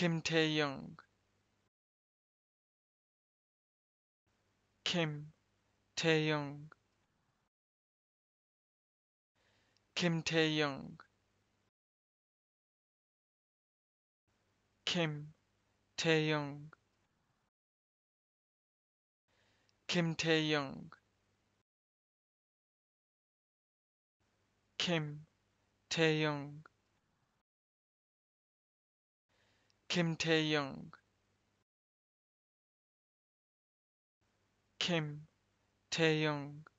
Kim Tae-young Kim Tae-young Kim Tae-young Kim Tae-young Kim Tae-young Kim Tae-young Kim Tae-young Kim Tae-young